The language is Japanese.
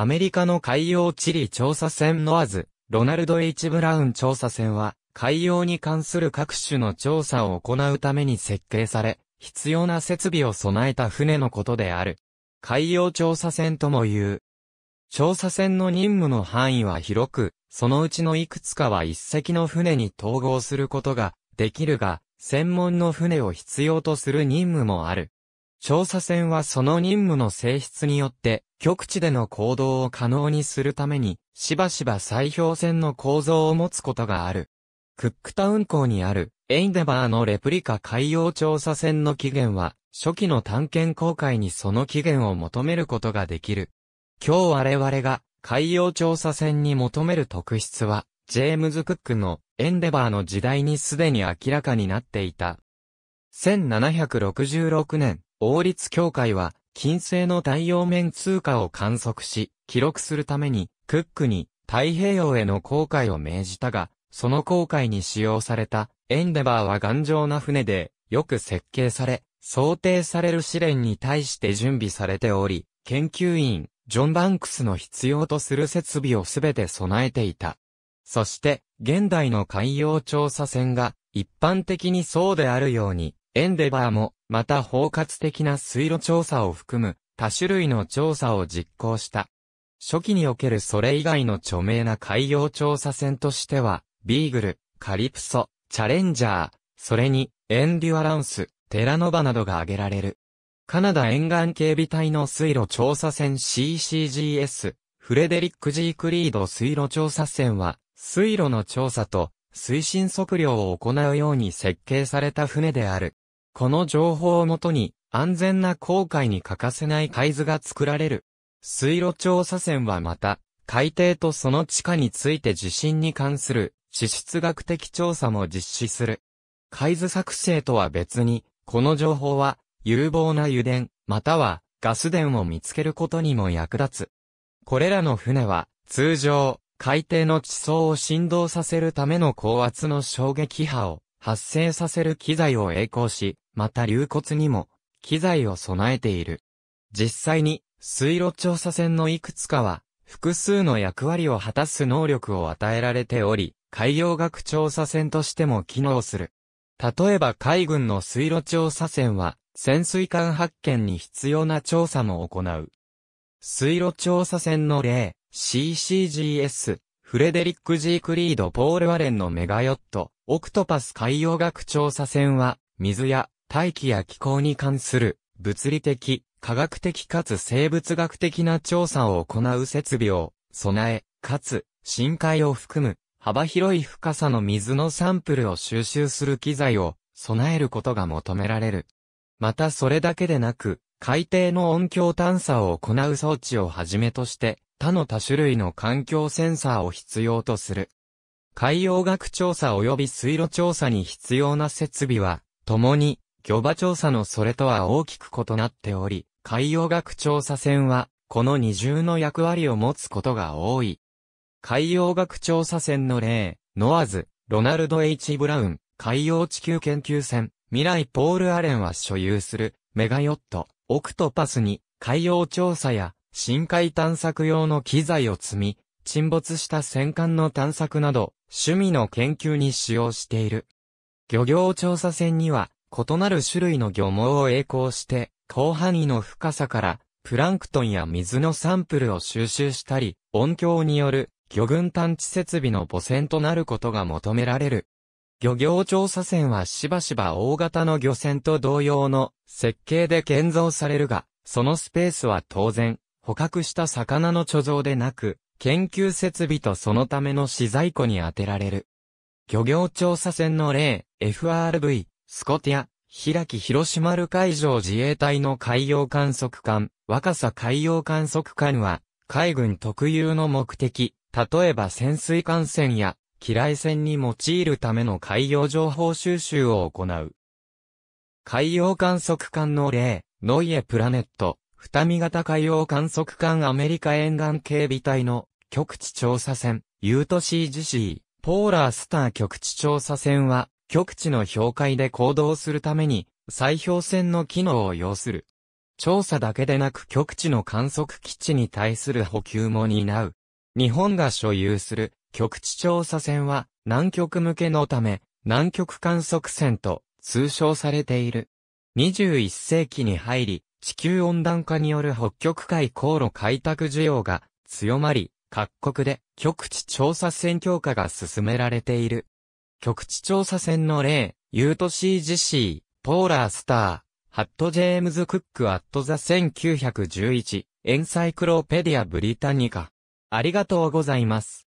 アメリカの海洋地理調査船ノアズ、ロナルド・ H・ ブラウン調査船は、海洋に関する各種の調査を行うために設計され、必要な設備を備えた船のことである。海洋調査船とも言う。調査船の任務の範囲は広く、そのうちのいくつかは一隻の船に統合することができるが、専門の船を必要とする任務もある。調査船はその任務の性質によって、極地での行動を可能にするために、しばしば砕氷船の構造を持つことがある。クックタウン港にある、エイデバーのレプリカ海洋調査船の起源は、初期の探検航海にその起源を求めることができる。今日我々が海洋調査船に求める特質は、ジェームズ・クックのエンデバーの時代にすでに明らかになっていた。1766年、王立協会は、金星の太陽面通過を観測し、記録するために、クックに太平洋への航海を命じたが、その航海に使用されたエンデバーは頑丈な船で、よく設計され、想定される試練に対して準備されており、研究員、ジョン・バンクスの必要とする設備をすべて備えていた。そして、現代の海洋調査船が、一般的にそうであるように、エンデバーも、また包括的な水路調査を含む、多種類の調査を実行した。初期におけるそれ以外の著名な海洋調査船としては、ビーグル、カリプソ、チャレンジャー、それに、エンデュアランス、テラノバなどが挙げられる。カナダ沿岸警備隊の水路調査船 CCGS、フレデリック・ジークリード水路調査船は、水路の調査と、推進測量を行うように設計された船である。この情報をもとに、安全な航海に欠かせない海図が作られる。水路調査船はまた、海底とその地下について地震に関する地質学的調査も実施する。海図作成とは別に、この情報は、有望な油田、またはガス田を見つけることにも役立つ。これらの船は、通常、海底の地層を振動させるための高圧の衝撃波を発生させる機材を栄光し、また流骨にも、機材を備えている。実際に、水路調査船のいくつかは、複数の役割を果たす能力を与えられており、海洋学調査船としても機能する。例えば海軍の水路調査船は、潜水艦発見に必要な調査も行う。水路調査船の例、CCGS、フレデリック・ジー・クリード・ポール・アレンのメガヨット、オクトパス海洋学調査船は、水や大気や気候に関する物理的、科学的かつ生物学的な調査を行う設備を備え、かつ深海を含む幅広い深さの水のサンプルを収集する機材を備えることが求められる。またそれだけでなく、海底の音響探査を行う装置をはじめとして、他の多種類の環境センサーを必要とする。海洋学調査及び水路調査に必要な設備は、共に、漁場調査のそれとは大きく異なっており、海洋学調査船は、この二重の役割を持つことが多い。海洋学調査船の例、ノアズ、ロナルド・ H・ ブラウン、海洋地球研究船、未来ポール・アレンは所有する、メガヨット、オクトパスに、海洋調査や、深海探索用の機材を積み、沈没した戦艦の探索など、趣味の研究に使用している。漁業調査船には、異なる種類の漁網を栄光して、広範囲の深さから、プランクトンや水のサンプルを収集したり、音響による魚群探知設備の母船となることが求められる。漁業調査船はしばしば大型の漁船と同様の設計で建造されるが、そのスペースは当然、捕獲した魚の貯蔵でなく、研究設備とそのための資材庫に充てられる。漁業調査船の例、FRV、スコティア、開き広島る海上自衛隊の海洋観測艦、若狭海洋観測艦は、海軍特有の目的、例えば潜水艦船や、機雷船に用いるための海洋情報収集を行う。海洋観測艦の例、ノイエプラネット、二見型海洋観測艦アメリカ沿岸警備隊の局地調査船、ユートシージシー、ポーラースター局地調査船は、局地の氷海で行動するために、砕氷船の機能を要する。調査だけでなく局地の観測基地に対する補給も担う。日本が所有する局地調査船は南極向けのため南極観測船と通称されている。21世紀に入り地球温暖化による北極海航路開拓需要が強まり、各国で極地調査船強化が進められている。極地調査船の例、ユート CGC、ポーラースター、ハット・ジェームズ・クック・アット・ザ・1911、エンサイクロペディア・ブリタニカ。ありがとうございます。